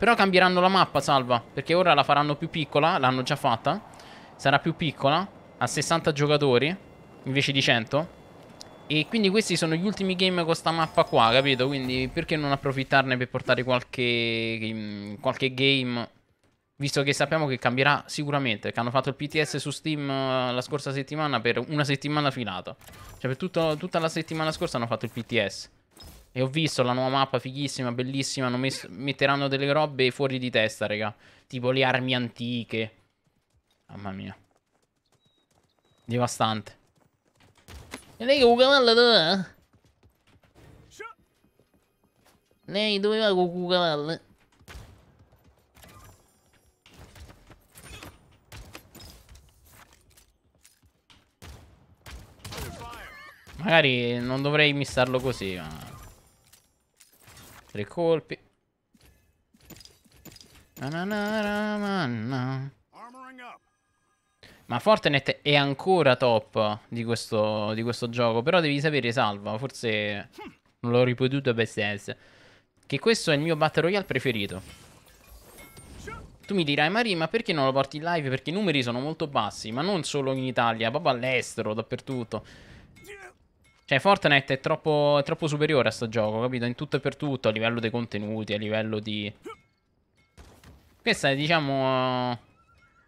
Però cambieranno la mappa, salva. Perché ora la faranno più piccola. L'hanno già fatta. Sarà più piccola. A 60 giocatori. Invece di 100. E quindi questi sono gli ultimi game con questa mappa qua, capito? Quindi perché non approfittarne per portare qualche, qualche game... Visto che sappiamo che cambierà sicuramente, che hanno fatto il PTS su Steam eh, la scorsa settimana per una settimana filata. Cioè per tutto, tutta la settimana scorsa hanno fatto il PTS. E ho visto la nuova mappa fighissima, bellissima. Messo, metteranno delle robe fuori di testa, raga. Tipo le armi antiche. Mamma mia. Devastante. Lei cucavalla dov'è? Eh? Lei dove va con cucavalla? Magari non dovrei missarlo così, ma... Tre colpi. Ma Fortnite è ancora top di questo, di questo gioco. Però devi sapere, salva. Forse non l'ho ripetuto abbastanza. Che questo è il mio Battle Royale preferito. Tu mi dirai, Mari, ma perché non lo porti in live? Perché i numeri sono molto bassi. Ma non solo in Italia, proprio all'estero, dappertutto. Cioè, Fortnite è troppo, è troppo superiore a sto gioco, capito? In tutto e per tutto, a livello dei contenuti, a livello di... Questa è, diciamo,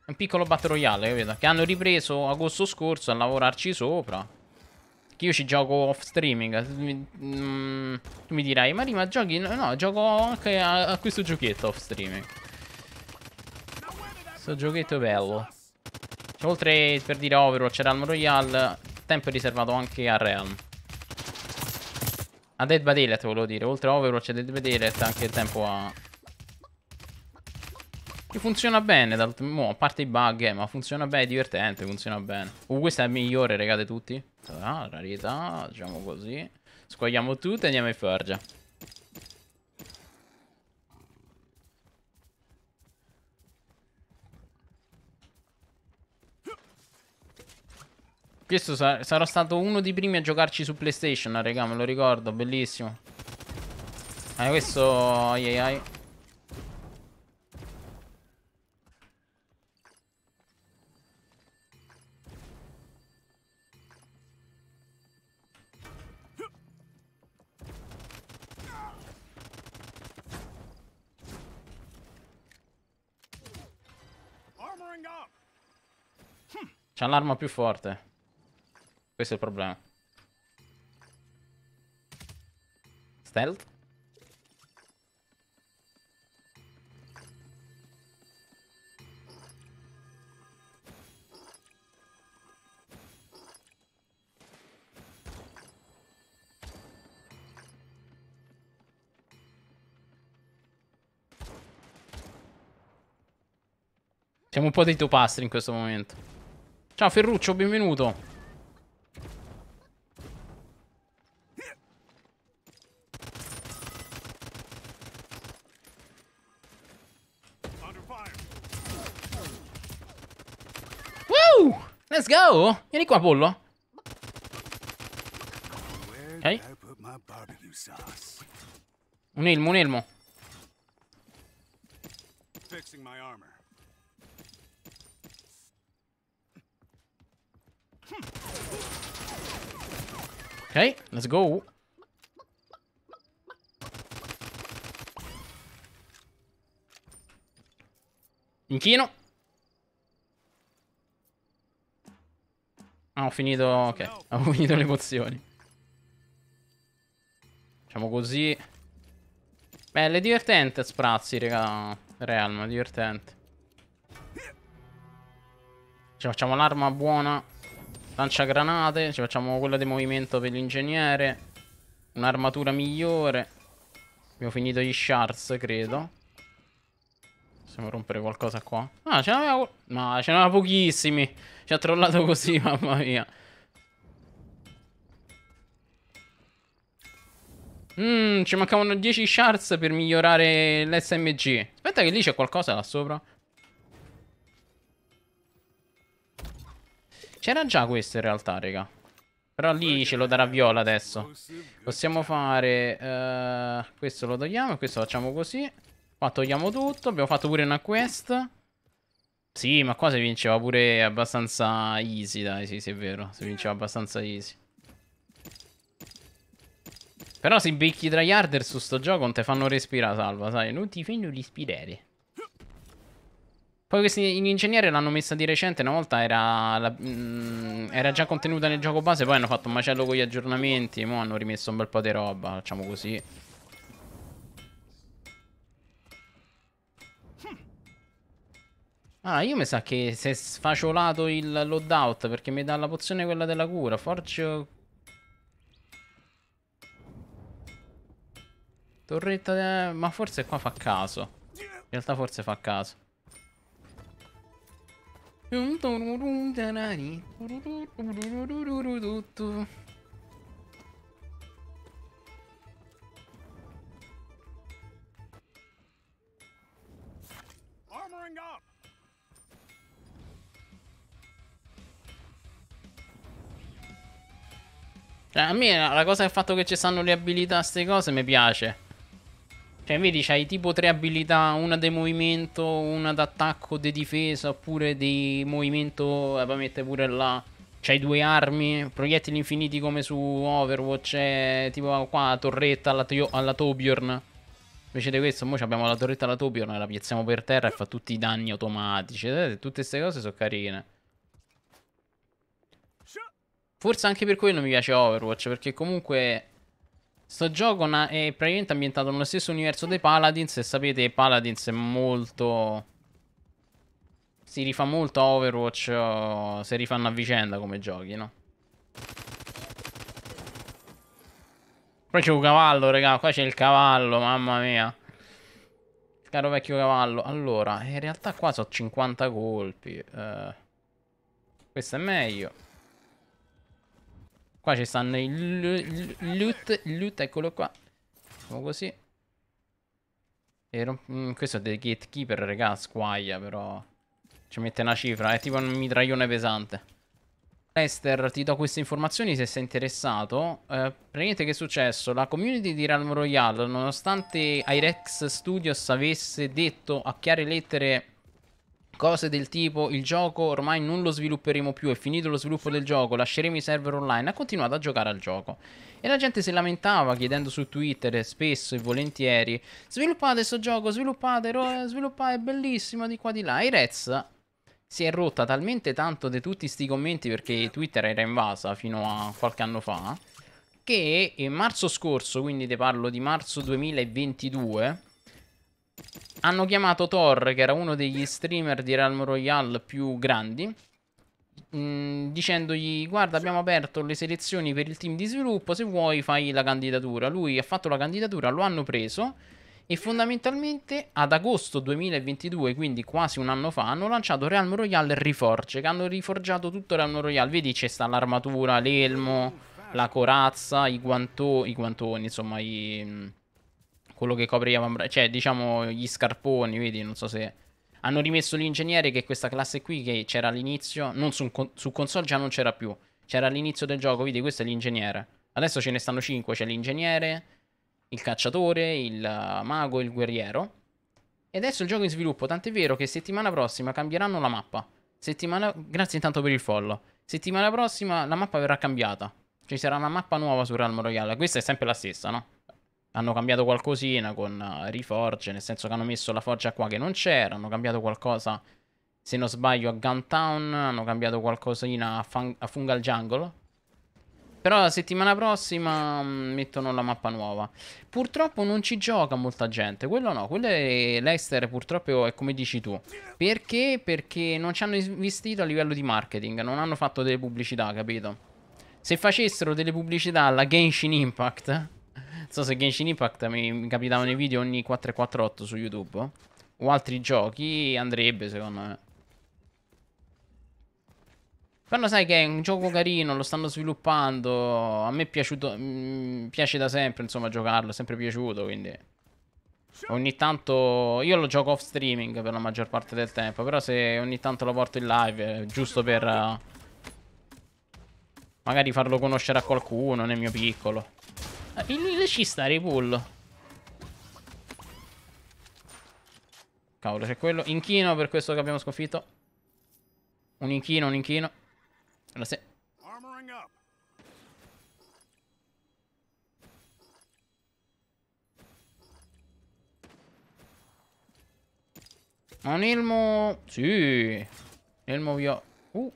un piccolo battle royale, capito? Che hanno ripreso agosto scorso a lavorarci sopra. Che io ci gioco off streaming. Eh, mm, tu mi dirai, ma prima giochi... No, gioco anche a, a questo giochetto off streaming. Questo giochetto è bello. Cioè, oltre per dire Overwatch e Realm Royale, tempo è riservato anche a Realm. A Dead by volevo dire, oltre a Overwatch e Dead by Daylight anche il tempo a... Che funziona bene, dal... Mo, a parte i bug, eh, ma funziona bene, è divertente, funziona bene. Uh, questa è la migliore, regate tutti. Ah, rarità, diciamo così. Squagliamo tutto e andiamo in forgia. Questo sa sarò stato uno dei primi a giocarci su PlayStation, ah, raga, me lo ricordo, bellissimo. Ah, questo... Ai ai ai. C'ha l'arma più forte. Questo è il problema. Stealth? Siamo un po' dei topastri in questo momento. Ciao Ferruccio, benvenuto. go! Vieni qua, pollo. Ok. Un elmo, un elmo. Ok, let's go. Inchino. Ah, ho finito... Ok, avevo finito le pozioni. Facciamo così. Bella, Belle, divertente sprazzi, raga. Realm, divertente. Ci facciamo l'arma buona. Lancia granate. Ci facciamo quella di movimento per l'ingegnere. Un'armatura migliore. Abbiamo finito gli shards, credo. Possiamo rompere qualcosa qua. Ah, ce n'aveva... No, ce n'aveva pochissimi. Ci ha trollato così, mamma mia. Mmm, ci mancavano 10 shards per migliorare l'SMG. Aspetta che lì c'è qualcosa là sopra. C'era già questo in realtà, raga. Però lì ce lo darà viola adesso. Possiamo fare... Uh, questo lo togliamo e questo facciamo così. Qua togliamo tutto. Abbiamo fatto pure una quest. Sì, ma qua si vinceva pure abbastanza easy, dai, sì, sì, è vero. Si vinceva abbastanza easy. Però se becchi tryharder su sto gioco non te fanno respirare, salva, sai. Non ti fanno respirare. Poi questi ingegneri l'hanno messa di recente, una volta era, la, mh, mm, era, già contenuta nel gioco base, poi hanno fatto un macello con gli aggiornamenti, e mo hanno rimesso un bel po' di roba, facciamo così. Ah, io mi sa che si è sfaciolato il loadout perché mi dà la pozione quella della cura. Forge... Torretta... De... Ma forse qua fa caso. In realtà forse fa caso. Armoring up! Cioè, a me la cosa è il fatto che ci stanno le abilità queste cose mi piace. Cioè, vedi, c'hai tipo tre abilità, una di movimento, una d'attacco, di difesa, oppure di movimento, e eh, poi mette pure là. C'hai due armi, proiettili infiniti come su Overwatch, c'è eh, tipo qua la torretta alla, to alla Tobiorn. Invece di questo, mo abbiamo la torretta alla Tobiorn, la piazziamo per terra e fa tutti i danni automatici. Eh, tutte queste cose sono carine. Forse anche per quello mi piace Overwatch, perché comunque sto gioco è praticamente ambientato nello stesso universo dei Paladins e sapete Paladins è molto... Si rifà molto a Overwatch, se rifanno a vicenda come giochi, no? Poi c'è un cavallo, raga, qua c'è il cavallo, mamma mia. Caro vecchio cavallo. Allora, in realtà qua so 50 colpi. Eh, questo è meglio. Qua ci stanno i loot, loot, eccolo qua. Facciamo così. Mm, questo è del gatekeeper, regà, squaglia, però... Ci mette una cifra, è tipo un mitraglione pesante. Lester, ti do queste informazioni se sei interessato. Eh, praticamente che è successo? La community di Realm Royale, nonostante Irex Studios avesse detto a chiare lettere cose del tipo il gioco ormai non lo svilupperemo più, è finito lo sviluppo del gioco, lasceremo i server online, ha continuato a giocare al gioco. E la gente si lamentava chiedendo su Twitter spesso e volentieri, sviluppate questo gioco, sviluppate, eh, sviluppate, è bellissimo di qua di là. E Rez si è rotta talmente tanto di tutti questi commenti perché Twitter era invasa fino a qualche anno fa, che in marzo scorso, quindi te parlo di marzo 2022 hanno chiamato Thor, che era uno degli streamer di Realm Royale più grandi, mm, dicendogli guarda abbiamo aperto le selezioni per il team di sviluppo, se vuoi fai la candidatura. Lui ha fatto la candidatura, lo hanno preso e fondamentalmente ad agosto 2022, quindi quasi un anno fa, hanno lanciato Realm Royale Reforge, che hanno riforgiato tutto Realm Royale. Vedi c'è sta l'armatura, l'elmo, la corazza, i, guanto- i guantoni, insomma i quello che copre gli avambracci, cioè diciamo gli scarponi, vedi, non so se... Hanno rimesso l'ingegnere che questa classe qui che c'era all'inizio, non su, su console già non c'era più, c'era all'inizio del gioco, vedi, questo è l'ingegnere. Adesso ce ne stanno 5, c'è l'ingegnere, il cacciatore, il mago e il guerriero. E adesso il gioco è in sviluppo, tant'è vero che settimana prossima cambieranno la mappa. Settimana... Grazie intanto per il follow. Settimana prossima la mappa verrà cambiata. Ci sarà una mappa nuova su Realm Royale. Questa è sempre la stessa, no? hanno cambiato qualcosina con eh, Reforge, nel senso che hanno messo la forgia qua che non c'era, hanno cambiato qualcosa, se non sbaglio, a Guntown, hanno cambiato qualcosina a, fun a Fungal Jungle. Però la settimana prossima mm, mettono la mappa nuova. Purtroppo non ci gioca molta gente. Quello no, quello è l'Ester purtroppo è come dici tu. Perché? Perché non ci hanno investito a livello di marketing. Non hanno fatto delle pubblicità, capito? Se facessero delle pubblicità alla Genshin Impact so se Genshin Impact mi, capitavano i video ogni 448 su YouTube o altri giochi andrebbe secondo me. Però sai che è un gioco carino, lo stanno sviluppando, a me è piaciuto, mh, mm, piace da sempre insomma giocarlo, è sempre piaciuto quindi... Ogni tanto, io lo gioco off streaming per la maggior parte del tempo, però se ogni tanto lo porto in live, giusto per... Uh, magari farlo conoscere a qualcuno nel mio piccolo. Ah, il ci sta repull. Cavolo, c'è quello. Inchino per questo che abbiamo sconfitto. Un inchino, un inchino. La se... Ma un elmo... Sì. Elmo via... Uh.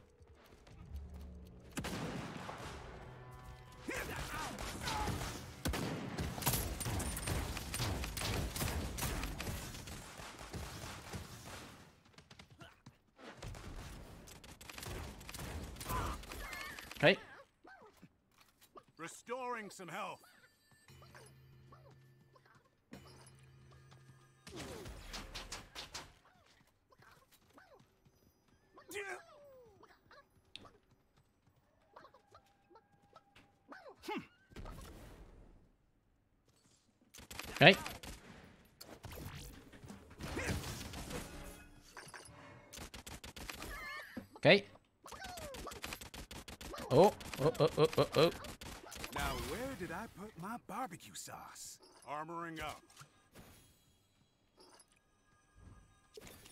restoring some health. Okay. Okay. Oh, oh, oh, oh, oh, oh. Where did I put my barbecue sauce? Armoring up.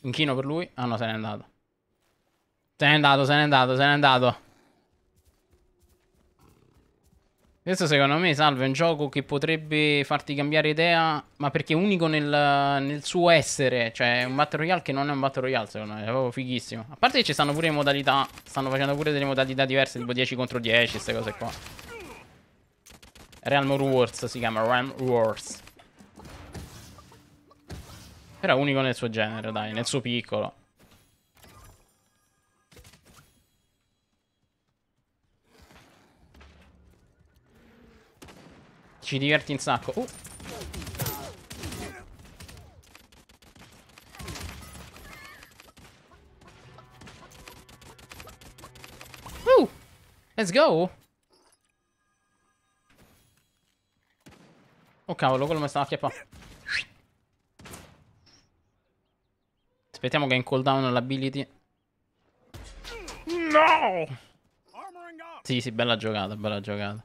Inchino per lui. Ah no, se n'è andato. Se n'è andato, se n'è andato, se n'è andato. Questo secondo me, salve, è un gioco che potrebbe farti cambiare idea, ma perché è unico nel, nel suo essere. Cioè, è un Battle Royale che non è un Battle Royale, secondo me. È proprio fighissimo. A parte che ci stanno pure le modalità, stanno facendo pure delle modalità diverse, tipo 10 contro 10, queste cose qua. Realm Wars si chiama Realm Wars. Però unico nel suo genere, dai, nel suo piccolo. Ci diverti un sacco. Uh. uh. Let's go! Oh cavolo, quello mi sta a chiappa. Aspettiamo che è in cooldown l'ability. No! Sì, sì, bella giocata, bella giocata.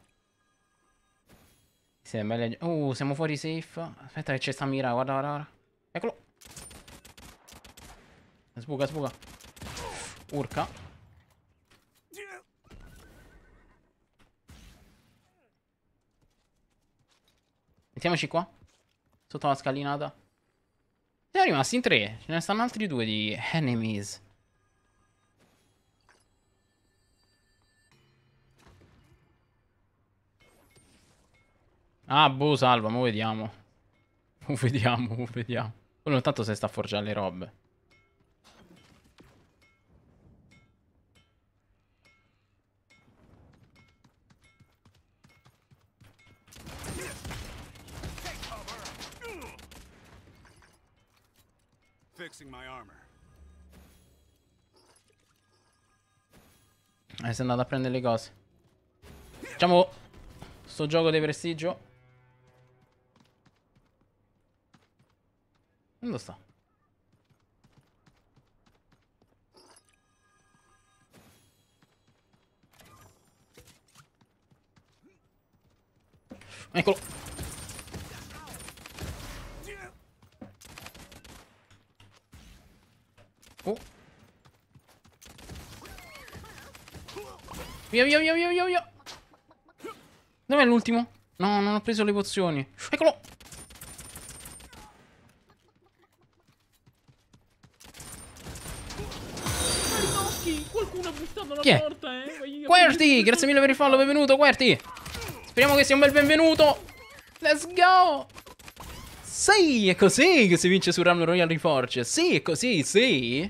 Sì, è bella... Uh, siamo fuori safe. Aspetta che c'è sta mira, guarda, guarda, guarda. Eccolo. Sbuca, sbuca. Urca. Mettiamoci qua. Sotto la scalinata. Siamo rimasti in tre. Ce ne stanno altri due di enemies. Ah, boh, salva. Mo' vediamo. Mo' vediamo, mo' vediamo. Quello tanto se sta a forgiare le robe. fixing my armor. Eh, sei andato a prendere le cose. Facciamo sto gioco di prestigio. Dove sta? Eccolo. Oh. Via, via, via, via, via, Dov'è l'ultimo? No, non ho preso le pozioni. Eccolo! Qualcuno ha bussato la Chi è? porta, eh. Querti, grazie mille per il follow, benvenuto, Querti. Speriamo che sia un bel benvenuto. Let's go. Sì, è così che si vince su Ramlo Royal Reforge. Sì, è così, sì.